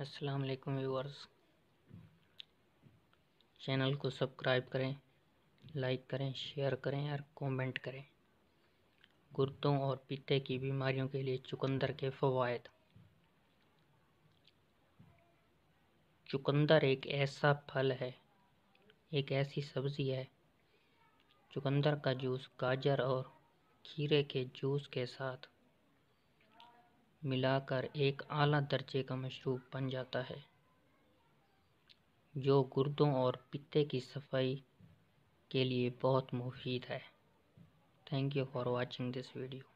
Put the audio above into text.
अस्सलाम वालेकुम viewers channel को सब्सक्राइब करें लाइक करें शेयर करें और कमेंट करें गुर्दों और पीते की बीमारियों के लिए चुकंदर के फवायद चुकंदर एक ऐसा फल है एक ऐसी सब्ज़ी है चुकंदर का जूस गाजर और खीरे के जूस के साथ मिलाकर एक आला दर्जे का मशरूब बन जाता है जो गुर्दों और पित्ते की सफाई के लिए बहुत मुफीद है thank you for watching this video